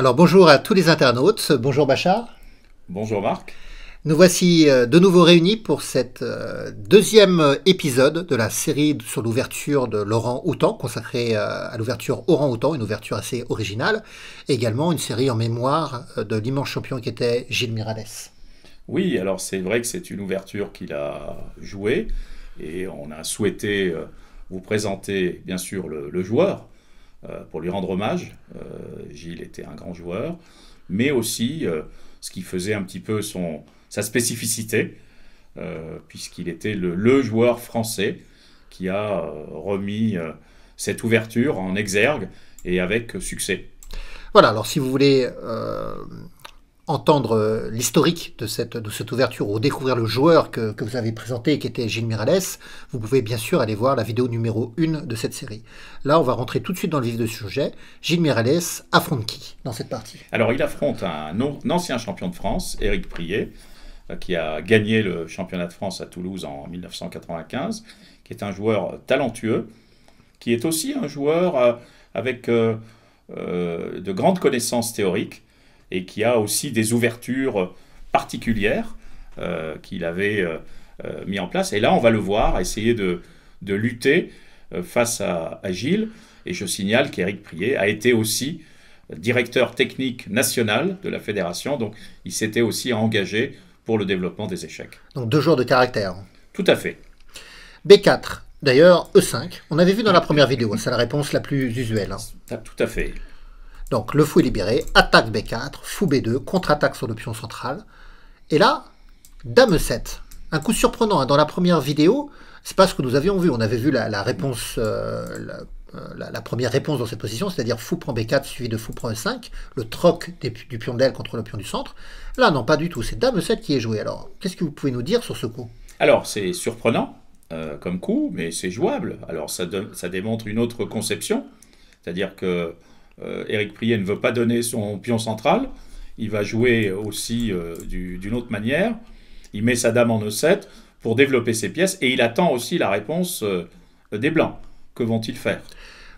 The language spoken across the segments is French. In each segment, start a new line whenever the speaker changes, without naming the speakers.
Alors bonjour à tous les internautes, bonjour Bachar. Bonjour Marc. Nous voici euh, de nouveau réunis pour cet euh, deuxième euh, épisode de la série sur l'ouverture de Laurent Houtan, consacrée à l'ouverture Laurent Houtan, une ouverture assez originale, également une série en mémoire de l'immense champion qui était Gilles Mirades.
Oui, alors c'est vrai que c'est une ouverture qu'il a jouée, et on a souhaité vous présenter bien sûr le joueur, euh, pour lui rendre hommage. Euh, Gilles était un grand joueur, mais aussi euh, ce qui faisait un petit peu son, sa spécificité, puisqu'il était le, le, joueur français qui a remis cette ouverture en exergue et avec succès.
Voilà, alors si vous voulez entendre euh, l'historique de cette, ouverture ou découvrir le joueur que, vous avez présenté, qui était Gilles Miralles. vous pouvez bien sûr aller voir la vidéo numéro 1 de cette série. Là, on va rentrer tout de suite dans le vif du sujet. Gilles Miralles affronte qui dans cette partie
Alors, il affronte un, ancien champion de France, Éric Prier, euh, qui a gagné le championnat de France à Toulouse en 1995, qui est un joueur talentueux, qui est aussi un joueur euh, avec de grandes connaissances théoriques et qui a aussi des ouvertures particulières euh, qu'il avait euh, euh, mis en place. Et là, on va le voir essayer de, de lutter face à, à, Gilles. Et je signale qu'Éric Prier a été aussi directeur technique national de la fédération, donc il s'était aussi engagé pour le développement des échecs.
Donc deux jours de caractère. Tout à fait. B4, d'ailleurs E5, on avait vu dans la première vidéo, c'est la réponse la plus usuelle. Hein.
Ah, tout à fait.
Donc le fou est libéré, attaque B4, fou B2, contre-attaque sur le pion central, Et là, dame 7 Un coup surprenant, hein. dans la première vidéo, c'est pas ce que nous avions vu. On avait vu la, réponse, euh, euh, la, première réponse dans cette position, c'est-à-dire fou prend B4 suivi de fou prend E5, le troc du pion d'aile contre le pion du centre. Là, non, pas du tout. C'est dame 7 qui est joué. Alors, qu'est-ce que vous pouvez nous dire sur ce coup
Alors, c'est surprenant euh, comme coup, mais c'est jouable. Alors, ça, ça, démontre une autre conception, c'est-à-dire que euh, Eric Prié ne veut pas donner son pion central. Il va jouer aussi euh, d'une autre manière. Il met sa dame en E7 pour développer ses pièces et il attend aussi la réponse euh, des Blancs. Que vont-ils faire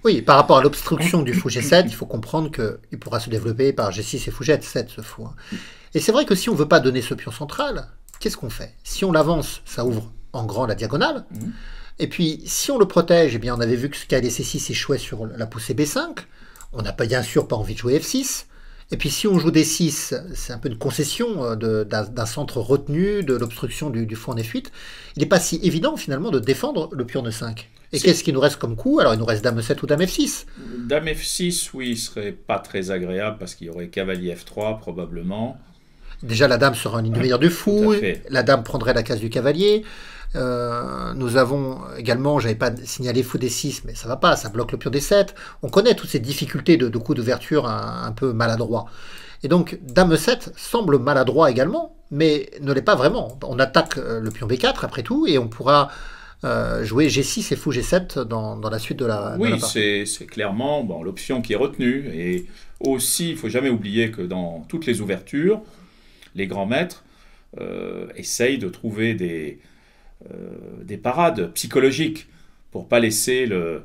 oui, par rapport à l'obstruction du fou G7, il faut comprendre qu'il pourra se développer par G6 et fou G7, ce fou. Et c'est vrai que si on ne veut pas donner ce pion central, qu'est-ce qu'on fait Si on l'avance, ça ouvre en grand la diagonale. Mmh. Et puis, si on le protège, eh bien, on avait vu que ce kdc 6 échouait sur la poussée B5 on n'a pas bien sûr pas envie de jouer F6. Et puis si on joue D6, c'est un peu une concession euh, d'un centre retenu, de l'obstruction du, du, fond en F8. Il n'est pas si évident finalement de défendre le pion de 5. Et qu'est-ce qui nous reste comme coup Alors il nous reste Dame 7 ou Dame F6
Dame F6, oui, serait pas très agréable parce qu'il y aurait cavalier F3 probablement.
Déjà la dame serait en ligne de du fou, la dame prendrait la case du cavalier. Euh, nous avons également, j'avais pas signalé fou des 6, mais ça va pas, ça bloque le pion des 7. On connaît toutes ces difficultés de, coups d'ouverture un, peu maladroits. Et donc, Dame 7 semble maladroit également, mais ne l'est pas vraiment. On attaque euh, le pion B4 après tout, et on pourra euh, jouer G6 et fou G7 dans, dans la suite de la. Oui,
c'est clairement l'option qui est retenue. Et aussi, il faut jamais oublier que dans toutes les ouvertures, les grands maîtres essayent de trouver des, euh, des parades psychologiques pour pas laisser euh,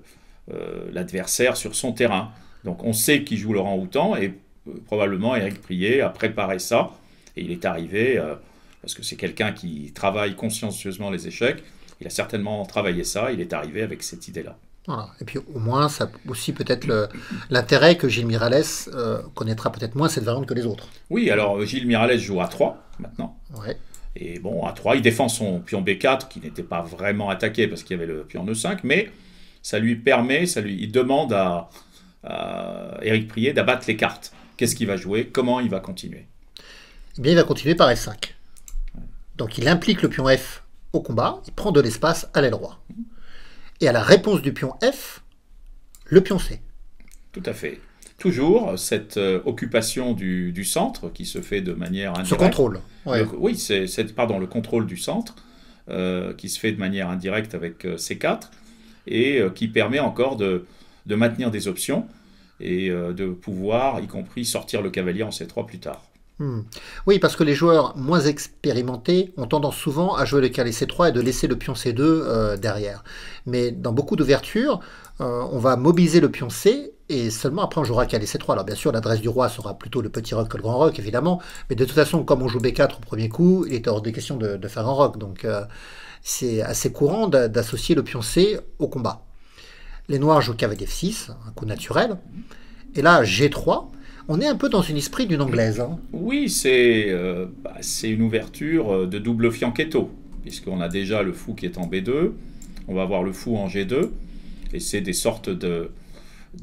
l'adversaire sur son terrain. Donc on sait qui joue Laurent Houtan et euh, probablement Eric Prier a préparé ça et il est arrivé parce que c'est quelqu'un qui travaille consciencieusement les échecs. Il a certainement travaillé ça, il est arrivé avec cette idée-là.
Et puis au moins, ça aussi peut-être l'intérêt que Gilles Miralles connaîtra peut-être moins cette variante que les autres.
Oui, alors Gilles Miralles joue à 3 maintenant. Ouais. Et bon, à 3, il défend son pion B4 qui n'était pas vraiment attaqué parce qu'il y avait le pion E5, mais ça lui permet, ça lui, il demande à, Eric Prier d'abattre les cartes. Qu'est-ce qu'il va jouer Comment il va continuer
eh bien, il va continuer par F5. Donc il implique le pion F au combat, il prend de l'espace à l'aile droit. Et à la réponse du pion F, le pion C.
Tout à fait toujours cette euh, occupation du, centre qui se fait de manière indirecte. Ce contrôle. oui, c'est, pardon, le contrôle du centre euh, qui se fait de manière indirecte avec euh, C4 et qui permet encore de, maintenir des options et de pouvoir, y compris, sortir le cavalier en C3 plus tard.
Hmm. Oui, parce que les joueurs moins expérimentés ont tendance souvent à jouer le cavalier C3 et de laisser le pion C2 derrière. Mais dans beaucoup d'ouvertures, on va mobiliser le pion C et seulement après on jouera qu'à l'essai 3. Alors bien sûr, l'adresse du roi sera plutôt le petit roc que le grand roc, évidemment, mais de toute façon, comme on joue B4 au premier coup, il est hors de question de, faire un roc, donc euh, c'est assez courant d'associer le pion C au combat. Les noirs jouent cavalier F6, un coup naturel, et là G3, on est un peu dans une esprit d'une anglaise. Hein.
Oui, c'est euh, bah, c'est une ouverture euh, de double fianchetto, puisqu'on a déjà le fou qui est en B2, on va avoir le fou en G2, et c'est des sortes de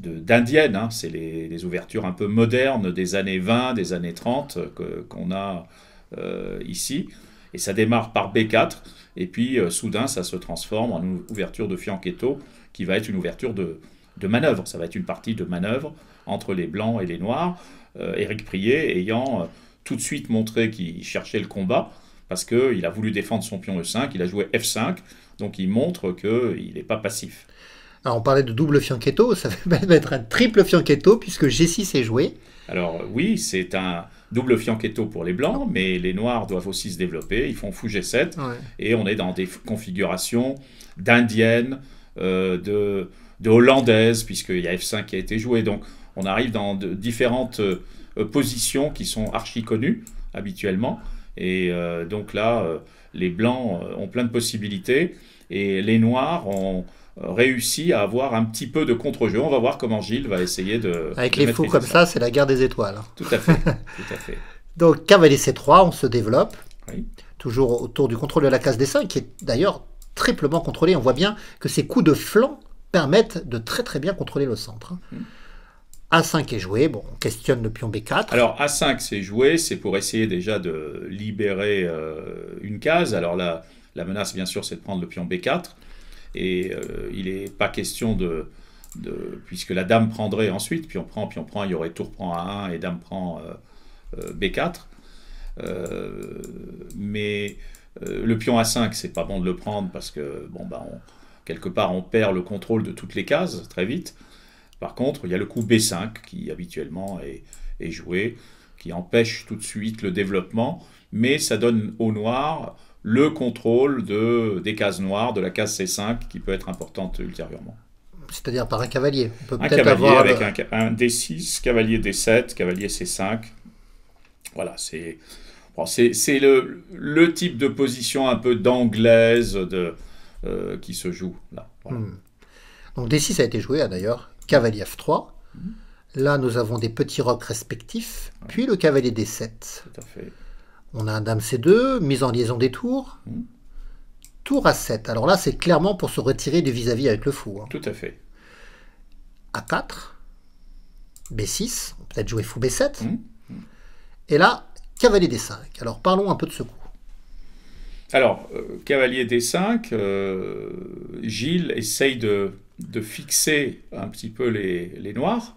d'indienne, hein. C'est les, ouvertures un peu modernes des années 20, des années 30 euh, qu'on a euh, ici. Et ça démarre par B4, et puis euh, soudain, ça se transforme en une ouverture de fianchetto, qui va être une ouverture de, de manœuvre. Ça va être une partie de manœuvre entre les blancs et les noirs. Éric Prié ayant tout de suite montré qu'il cherchait le combat, parce qu'il a voulu défendre son pion E5, il a joué F5, donc il montre qu'il n'est pas passif.
Alors on parlait de double fianchetto, ça va être un triple fianchetto puisque
G6 est joué. Alors oui, c'est un double fianchetto pour les blancs, mais les noirs doivent aussi se développer. Ils font fou G7 et on est dans des configurations d'indienne, euh, de, de hollandaises, puisqu'il y a F5 qui a été joué. Donc on arrive dans différentes euh, euh, positions qui sont archi connues habituellement. Et donc là, les blancs ont plein de possibilités et les noirs ont réussi à avoir un petit peu de contre-jeu. On va voir comment Gilles va essayer de. Avec les fous comme ça,
c'est la guerre des étoiles. Tout à
fait. tout à fait.
Donc cavalier C3, on se développe. Toujours autour du contrôle de la case d 5, qui est d'ailleurs triplement contrôlée. On voit bien que ces coups de flanc permettent de très très bien contrôler le centre. Hmm. A5 est joué, bon, on questionne le pion B4. Alors
A5 c'est joué, c'est pour essayer déjà de libérer euh, une case. Alors là, la menace bien sûr c'est de prendre le pion B4. Et euh, il n'est pas question de, Puisque la dame prendrait ensuite, puis on prend, puis on prend, il y aurait tour prend A1 et dame prend euh, euh, B4. mais le pion A5, c'est pas bon de le prendre parce que, bon, ben, quelque part, on perd le contrôle de toutes les cases très vite. Par contre, il y a le coup B5 qui habituellement est, est joué, qui empêche tout de suite le développement, mais ça donne au noir le contrôle de, des cases noires, de la case C5, qui peut être importante ultérieurement.
C'est-à-dire par un cavalier. un cavalier avec
un, D6, cavalier D7, cavalier C5. Voilà, c'est le, type de position un peu d'anglaise euh, qui se joue là.
Hmm. Donc D6 a été joué hein, d'ailleurs, cavalier F3. Hmm. Là, nous avons des petits rocs respectifs, puis le cavalier D7. Tout à fait. On a un Dame C2, mise en liaison des tours. Hmm. Tour A7. Alors là, c'est clairement pour se retirer du vis-à-vis avec le fou. Hein. Tout à fait. A4. B6. On peut être jouer fou B7. Hmm. Hmm. Et là, cavalier D5. Alors parlons un peu de ce coup.
Alors, euh, cavalier D5, euh, Gilles essaye de, fixer un petit peu les, les noirs.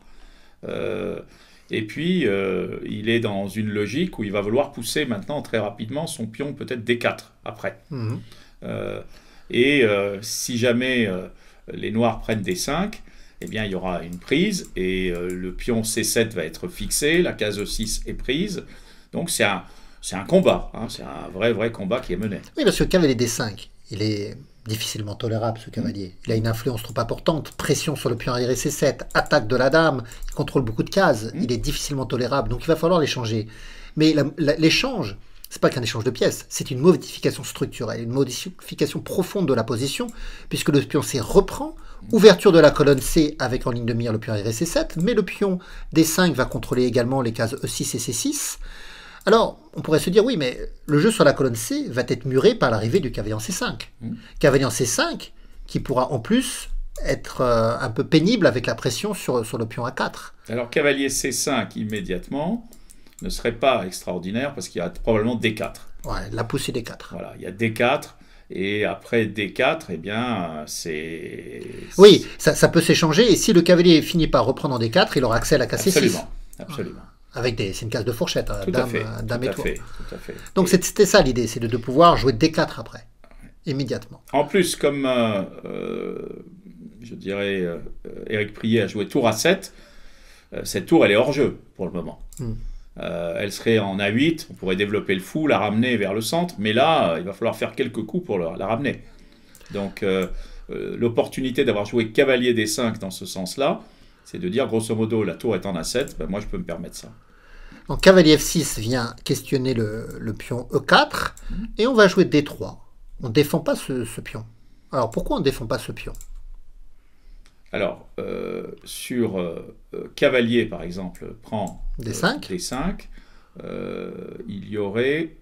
Euh, et puis, euh, il est dans une logique où il va vouloir pousser maintenant très rapidement son pion peut-être D4 après. Mhm. Euh, et euh, si jamais les noirs prennent D5, eh bien, il y aura une prise et le pion C7 va être fixé, la case 6 est prise. Donc, c'est un, un combat, hein, c'est un vrai, vrai combat qui est mené.
Oui, parce que le il est D5. Il est difficilement tolérable ce cavalier. Mm. Il a une influence trop importante, pression sur le pion arrière C7, attaque de la dame, contrôle beaucoup de cases, mm. il est difficilement tolérable, donc il va falloir l'échanger. Mais l'échange, c'est pas qu'un échange de pièces, c'est une modification structurelle, une modification profonde de la position, puisque le pion C reprend, mm. ouverture de la colonne C avec en ligne de mire le pion arrière C7, mais le pion D5 va contrôler également les cases E6 et C6, alors, on pourrait se dire, oui, mais le jeu sur la colonne C va être muré par l'arrivée du cavalier en C5. Mm. Cavalier en C5, qui pourra en plus être euh, un peu pénible avec la pression sur, sur le pion A4.
Alors, cavalier C5 immédiatement ne serait pas extraordinaire parce qu'il y a probablement D4. Ouais, la poussée D4. Voilà, il y a D4. Et après D4, eh bien, c'est... Oui,
ça, peut s'échanger. Et si le cavalier finit par reprendre en D4, il aura accès à la c 6 Absolument, absolument. Avec des, c'est une case de fourchette, hein, dame, euh, et tour. Donc c'était ça l'idée, c'est de, pouvoir jouer D4 après, immédiatement.
En plus, comme euh, euh, je dirais, Eric Prier a joué tour à 7, cette tour elle est hors jeu pour le moment. Hmm. elle serait en A8, on pourrait développer le fou, la ramener vers le centre, mais là, il va falloir faire quelques coups pour la, la ramener. Donc l'opportunité d'avoir joué cavalier des 5 dans ce sens-là, c'est de dire grosso modo la tour est en A7, ben, moi je peux me permettre ça.
Donc cavalier F6 vient questionner le, pion E4 mhm. et on va jouer D3. On ne défend pas ce, pion. Alors pourquoi on ne défend pas ce pion
Alors euh, sur euh, euh, cavalier par exemple prend D5 il y aurait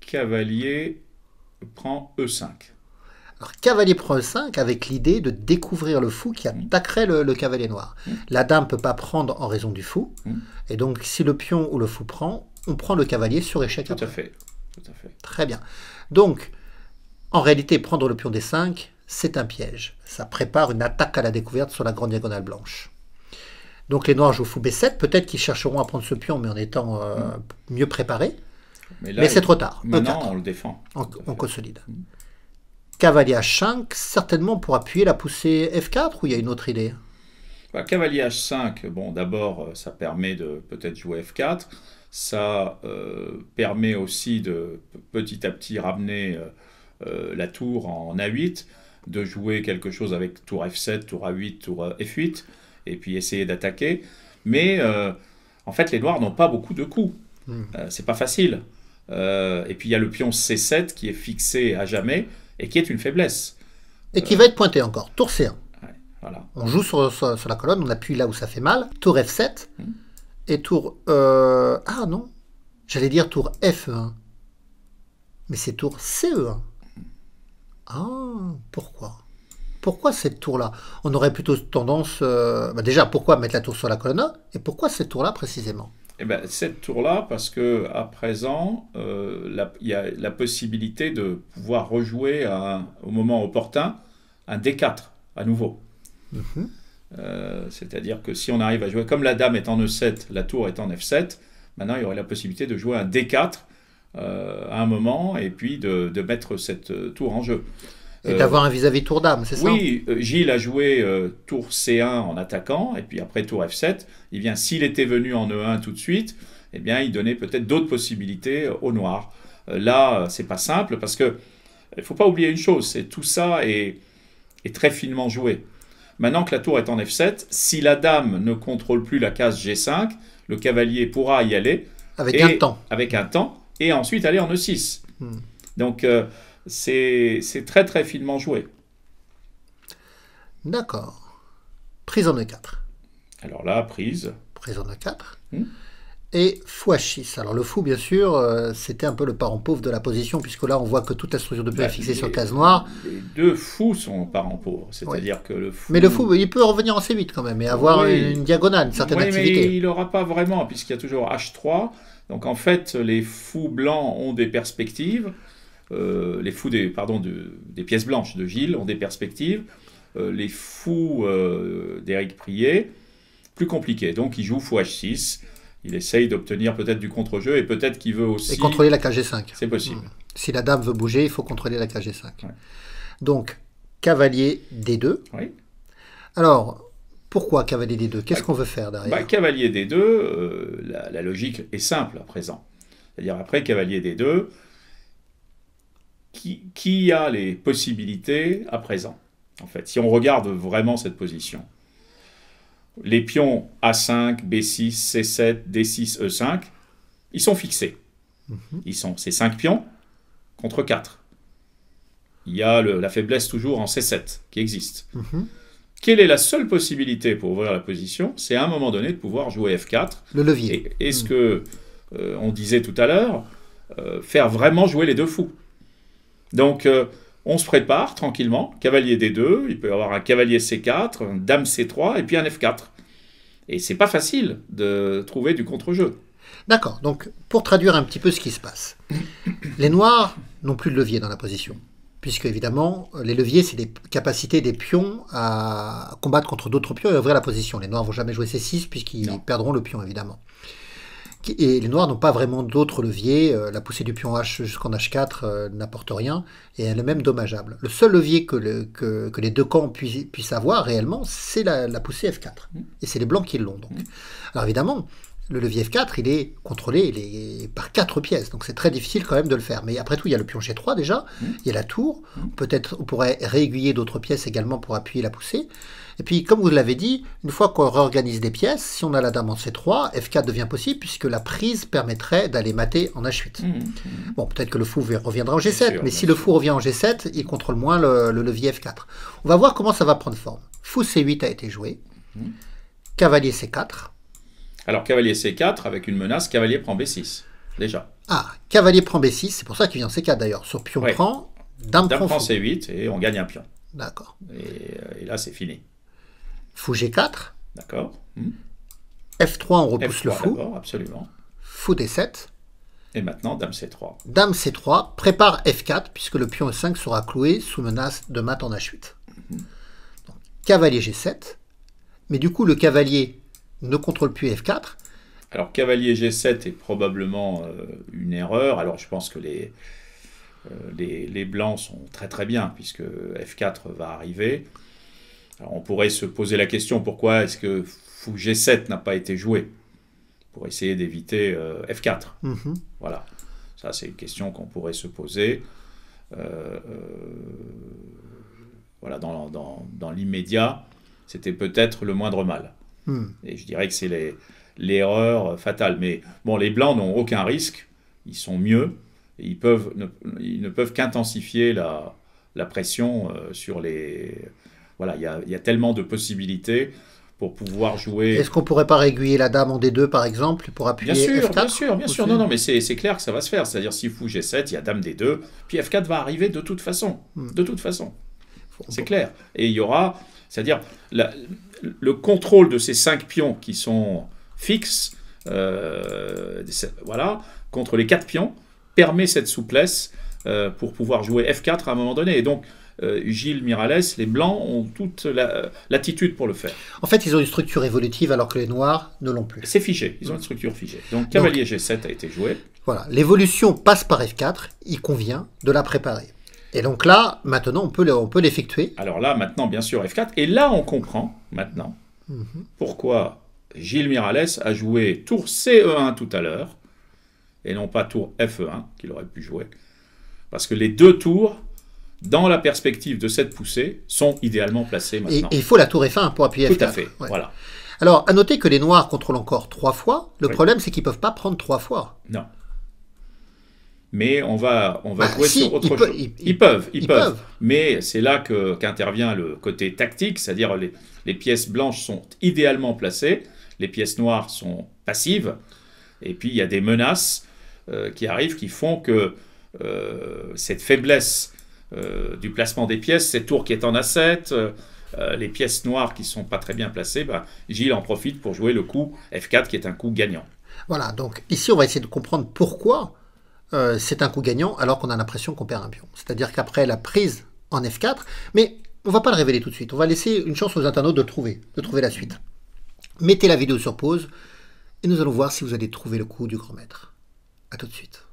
cavalier prend E5.
Alors, cavalier prend
5 avec l'idée
de découvrir le fou qui mm. attaquerait le, cavalier noir. Mm. La dame peut pas prendre en raison du fou. Mm. Et donc, si le pion ou le fou prend, on prend le cavalier sur échec. Tout à fait. Tout à fait. Très bien. Donc, en réalité, prendre le pion des 5, c'est un piège. Ça prépare une attaque à la découverte sur la grande diagonale blanche. Donc les noirs jouent fou B7. Peut-être qu'ils chercheront à prendre ce pion, mais en étant euh, mieux préparés.
Mais, c'est trop tard. Maintenant, on le défend.
On, consolide cavalier H5, certainement pour appuyer la poussée F4, ou il y a une autre idée
bah, Cavalier H5, bon, d'abord, euh, ça permet de peut-être jouer F4. Ça euh, permet aussi de petit à petit ramener euh, la tour en A8, de jouer quelque chose avec tour F7, tour A8, tour F8, et puis essayer d'attaquer. Mais en fait, les Noirs n'ont pas beaucoup de coups. Hmm. c'est pas facile. et puis il y a le pion C7 qui est fixé à jamais et qui est une faiblesse.
Et qui va être pointé encore. Tour C1. On joue sur, la colonne, on appuie là où ça fait mal. Tour F7. Hmm. Et tour... Euh, ah non, j'allais dire tour F1. Mais c'est tour CE1. Ah, pourquoi Pourquoi cette tour-là On aurait plutôt tendance... Euh, bah déjà, pourquoi mettre la tour sur la colonne Et pourquoi cette tour-là précisément
eh ben, cette tour-là, parce que à présent, euh, il y a la possibilité de pouvoir rejouer au moment opportun un D4 à nouveau. Mhm. Euh, c'est-à-dire que si on arrive à jouer, comme la dame est en E7, la tour est en F7, maintenant il y aurait la possibilité de jouer un D4 euh, à un moment et puis de mettre cette tour en jeu. Et euh, d'avoir un vis-à-vis tour d'âme, c'est ça Oui, euh, Gilles a joué euh, tour C1 en attaquant, et puis après tour F7. il eh bien, s'il était venu en E1 tout de suite, eh bien, il donnait peut-être d'autres possibilités au noir. là, c'est pas simple, parce que il faut pas oublier une chose, c'est tout ça est, très finement joué. Maintenant que la tour est en F7, si la dame ne contrôle plus la case G5, le cavalier pourra y aller. Avec un temps. Avec un temps, et ensuite aller en E6. Hmm. Donc, c'est très très finement joué. D'accord. Prise en E4. Alors là, prise. Prise en E4. Hmm.
Et fou 6 Alors le fou, bien sûr, euh, c'était un peu le parent pauvre de la position, puisque là, on voit que toute la structure de pion est bah, fixée sur case noire. Les deux fous sont parents pauvres, c'est-à-dire
que le fou... Mais le fou,
il peut revenir en C8 quand même, et avoir une, diagonale, une certaine mais
il n'aura pas vraiment, puisqu'il y a toujours H3. Donc en fait, les fous blancs ont des perspectives. Euh, les fous des, pièces blanches de Gilles ont des perspectives, euh, les fous d'Eric euh, d'Éric Prié, plus compliqué. Donc il joue fou H6, il essaye d'obtenir peut-être du contre-jeu et peut-être qu'il veut aussi... Et contrôler la KG5. C'est possible. Hmm.
Si la dame veut bouger, il faut contrôler la KG5. Donc, cavalier D2. Oui. Alors, pourquoi cavalier D2, Qu'est-ce bah, qu'on veut faire derrière
bah, Cavalier D2, la, logique est simple à présent. C'est-à-dire après cavalier des deux, qui, a les possibilités à présent En fait, si on regarde vraiment cette position, les pions A5, B6, C7, D6, E5, ils sont fixés. Mhm. Ils sont ces 5 pions contre 4. Il y a la faiblesse toujours en C7 qui existe. Mhm. Quelle est la seule possibilité pour ouvrir la position C'est à un moment donné de pouvoir jouer F4. Le levier. Et, est ce mhm. que euh, on disait tout à l'heure, euh, faire vraiment jouer les deux fous. Donc, euh, on se prépare tranquillement, cavalier D2, il peut y avoir un cavalier C4, une dame C3 et puis un F4. Et c'est pas facile de trouver du contre-jeu.
D'accord, donc pour traduire un petit peu ce qui se passe, les noirs n'ont plus de levier dans la position, puisque évidemment, les leviers, c'est des capacités des pions à combattre contre d'autres pions et ouvrir la position. Les noirs vont jamais jouer C6 puisqu'ils perdront le pion, évidemment et les noirs n'ont pas vraiment d'autres leviers. Euh, la poussée du pion H jusqu'en H4 euh, n'apporte rien et elle est même dommageable. Le seul levier que, les deux camps puissent, avoir réellement, c'est la, poussée F4. Mmh. Et c'est les blancs qui l'ont donc. Mmh. Alors évidemment, le levier F4, il est contrôlé par quatre pièces, donc c'est très difficile quand même de le faire. Mais après tout, il y a le pion G3 déjà, mmh. il y a la tour, mmh. peut-être on pourrait réaiguiller d'autres pièces également pour appuyer la poussée. Et puis, comme vous l'avez dit, une fois qu'on réorganise des pièces, si on a la dame en C3, F4 devient possible puisque la prise permettrait d'aller mater en H8. Mmh, bon, peut-être que le fou reviendra en G7, mais si le fou revient en G7, il contrôle moins le, levier F4. On va voir comment ça va prendre forme. Fou C8 a été joué, cavalier C4,
alors cavalier C4 avec une menace, cavalier prend B6. Déjà.
Ah, cavalier prend B6, c'est pour ça qu'il vient C4 d'ailleurs. Sur pion prend,
dame, prend, C8 et on gagne un pion. D'accord. Et, euh, là, c'est fini. Fou G4. D'accord. Hmm. F3, on repousse le fou. absolument.
Fou D7.
Et maintenant, dame C3.
Dame C3, prépare F4, puisque le pion E5 sera cloué sous menace de mat en H8. Hmm. Donc, cavalier G7. Mais du coup, le cavalier ne contrôle plus F4.
Alors cavalier G7 est probablement euh, une erreur. Alors je pense que euh, les, les, blancs sont très très bien puisque F4 va arriver. on pourrait se poser la question pourquoi est-ce que fou G7 n'a pas été joué pour essayer d'éviter euh, F4. Mhm. Voilà. Ça c'est une question qu'on pourrait se poser. voilà, dans, dans l'immédiat, c'était peut-être le moindre mal. Hmm. Et je dirais que c'est l'erreur fatale. Mais bon, les Blancs n'ont aucun risque, ils sont mieux, ils, peuvent ne, ils ne peuvent qu'intensifier la, la, pression euh, sur les... Voilà, il y a, y a, tellement de possibilités pour pouvoir jouer... Est-ce
qu'on pourrait pas réguler la dame en D2, par exemple, pour appuyer Bien sûr, F4, bien sûr, bien sûr. Non, non, mais
c'est clair que ça va se faire. C'est-à-dire, si fou G7, il y a dame D2, puis F4 va arriver de toute façon. Hmm. De toute façon. C'est clair. Et il y aura... C'est-à-dire, le contrôle de ces cinq pions qui sont fixes, euh, voilà, contre les quatre pions, permet cette souplesse euh, pour pouvoir jouer F4 à un moment donné. Et donc, euh, Gilles Miralles, les Blancs ont toute l'attitude pour le faire.
En fait, ils ont une structure évolutive alors que les Noirs ne l'ont plus. C'est figé,
ils ont une structure figée. Donc, cavalier G7 a été joué. Voilà,
l'évolution passe par F4, il convient de la préparer.
Et donc là, maintenant, on peut l'effectuer. Alors là, maintenant, bien sûr, F4. Et là, on comprend, maintenant, mhm. pourquoi Gilles Miralles a joué tour CE1 tout à l'heure, et non pas tour FE1, qu'il aurait pu jouer. Parce que les deux tours, dans la perspective de cette poussée, sont idéalement placés maintenant. Et il faut la tour
F1 pour appuyer F4. Tout à fait, voilà. Alors, à noter que les noirs contrôlent encore trois fois. Le problème, c'est qu'ils ne peuvent pas prendre trois fois.
Non mais on va, on va bah, jouer sur autre chose. ils, peuvent, ils, peuvent. Mais c'est là qu'intervient le côté tactique, c'est-à-dire les, les, pièces blanches sont idéalement placées, les pièces noires sont passives, et puis il y a des menaces euh, qui arrivent qui font que euh, cette faiblesse euh, du placement des pièces, cette tour qui est en A7, les pièces noires qui ne sont pas très bien placées, bah, Gilles en profite pour jouer le coup F4 qui est un coup gagnant.
Voilà, donc ici on va essayer de comprendre pourquoi euh, c'est un coup gagnant alors qu'on a l'impression qu'on perd un pion. C'est-à-dire qu'après la prise en F4, mais on va pas le révéler tout de suite, on va laisser une chance aux internautes de trouver, de trouver la suite. Mettez la vidéo sur pause et nous allons voir si vous allez trouver le coup du grand maître. A tout de suite.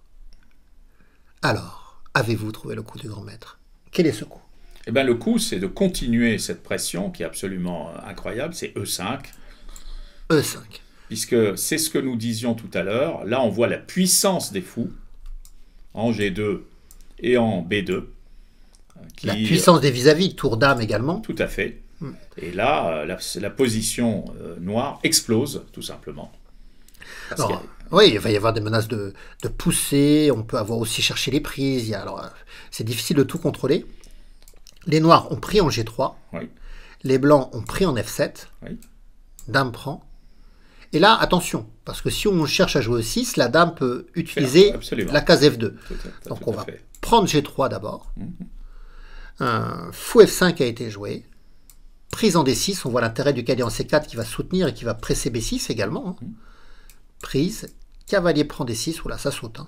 Alors, avez-vous trouvé le coup du grand maître Quel est ce coup
eh bien, le coup, c'est de continuer cette pression qui est absolument euh, incroyable, c'est E5. E5. Puisque c'est ce que nous disions tout à l'heure, là on voit la puissance des fous, en G2 et en B2. Euh, la puissance des vis-à-vis, tour d'âme également. Tout à fait. Hmm. Et là, euh, la, position euh, noire explose, tout simplement.
Oui, il va y avoir des menaces de, de pousser, on peut avoir aussi cherché les prises. alors, c'est difficile de tout contrôler. Les noirs ont pris en G3. Les blancs ont pris en F7. Dame prend. Et là, attention, parce que si on cherche à jouer au 6, la dame peut utiliser la case F2. Donc on va prendre G3 d'abord. Mhm. Un fou F5 a été joué. Prise en D6, on voit l'intérêt du cadet en C4 qui va soutenir et qui va presser B6 également. Hein. Mhm. Prise, cavalier prend D6, Voilà, ça saute. Hein.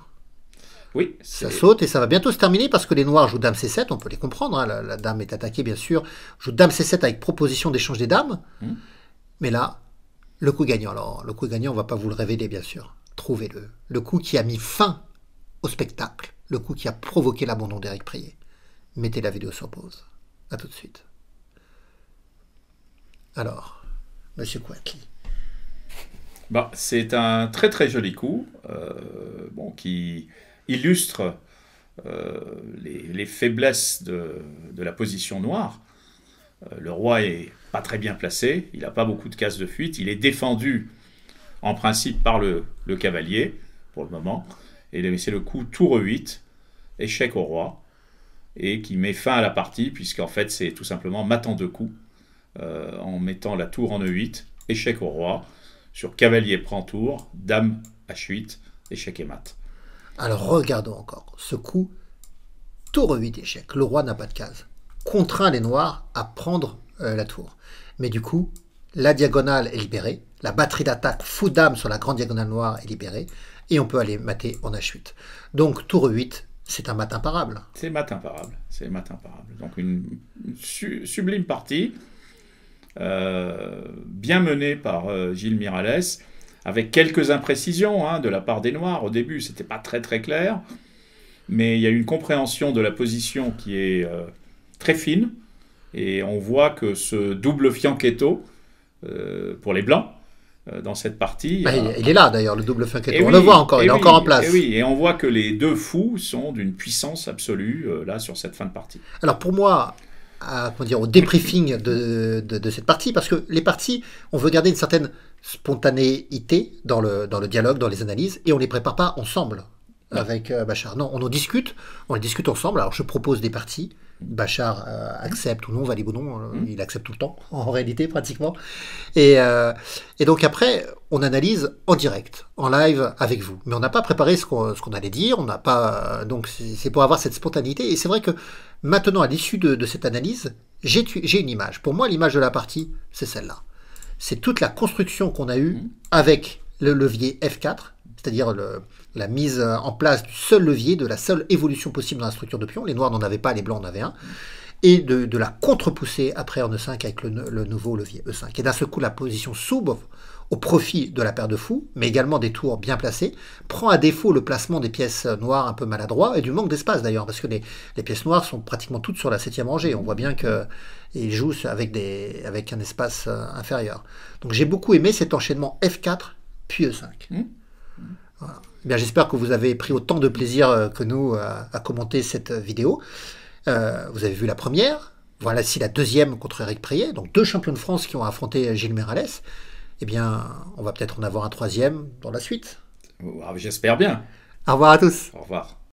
Oui, ça saute et ça va bientôt se terminer parce que les noirs jouent dame c7, on peut les comprendre, hein. la, dame est attaquée bien sûr, joue dame c7 avec proposition d'échange des dames, mhm. mais là, le coup gagnant, alors, le coup gagnant, on va pas vous le révéler, bien sûr. Trouvez-le. Le coup qui a mis fin au spectacle. Le coup qui a provoqué l'abandon d'Eric
Prié. Mettez la
vidéo sur pause. À tout de suite. Alors, Monsieur Kouaki.
Bah, c'est un très très joli coup euh, bon, qui illustre euh, les, faiblesses de, la position noire euh, le roi est pas très bien placé, il n'a pas beaucoup de cases de fuite, il est défendu en principe par le, cavalier, pour le moment, et c'est le coup tour 8, échec au roi, et qui met fin à la partie, puisqu'en fait c'est tout simplement matant de coups, euh, en mettant la tour en E8, échec au roi, sur cavalier prend tour, dame H8, échec et mat.
Alors regardons encore, ce coup, tour 8 échec, le roi n'a pas de case contraint les Noirs à prendre euh, la tour. Mais du coup, la diagonale est libérée, la batterie d'attaque fou d'âme sur la grande diagonale noire est libérée, et on peut aller mater en H8. Donc tour 8, c'est un mat imparable. C'est mat
imparable, c'est mat imparable. Donc une sublime partie, euh, bien menée par euh, Gilles Miralles, avec quelques imprécisions hein, de la part des Noirs. Au début, c'était pas très très clair, mais il y a une compréhension de la position qui est très fine. Et on voit que ce double fianchetto, euh, pour les Blancs, euh, dans cette partie... Bah, il est là d'ailleurs, le double fianchetto. on le voit encore, il est encore en place. Et oui, et on voit que les deux fous sont d'une puissance absolue euh, là sur cette fin de partie.
Alors pour moi, dire, au débriefing de, cette partie, parce que les parties, on veut garder une certaine spontanéité dans le, dans le dialogue, dans les analyses, et on ne les prépare pas ensemble avec Bachar. Non, on en discute, on les discute ensemble. Alors je propose des parties, Bachar euh, accepte ou non, valide euh, hmm. il accepte tout le temps, en réalité, pratiquement. Euh, et, donc après, on analyse en direct, en live avec vous. Mais on n'a pas préparé ce qu'on allait dire, on n'a pas. donc c'est pour avoir cette spontanéité. Et c'est vrai que maintenant, à l'issue de, de, cette analyse, j'ai une image. Pour moi, l'image de la partie, c'est celle-là. C'est toute la construction qu'on a eue hmm. avec le levier F4, c'est-à-dire le, la mise euh, en place du seul levier, de la seule évolution possible dans la structure de pion. Les noirs n'en avaient pas, les blancs en avaient un. Et de, la contre pousser après en E5 avec le, nouveau levier E5. Et d'un seul coup, la position soube, au profit de la paire de fous, mais également des tours bien placées, prend à défaut le placement des pièces noires un peu maladroit et du manque d'espace d'ailleurs, parce que les, pièces noires sont pratiquement toutes sur la septième rangée. On voit bien qu'ils jouent avec, un espace euh, inférieur. Donc j'ai beaucoup aimé cet enchaînement F4 puis E5. Mmh. Voilà. Eh j'espère que vous avez pris autant de plaisir euh, que nous euh, à, commenter cette euh, vidéo. vous avez vu la première, voilà si la deuxième contre Eric Priet, donc deux champions de France qui ont affronté Gilles Merales. Eh bien, on va peut-être en avoir un troisième dans la suite.
J'espère bien.
Au revoir à tous.
Au revoir.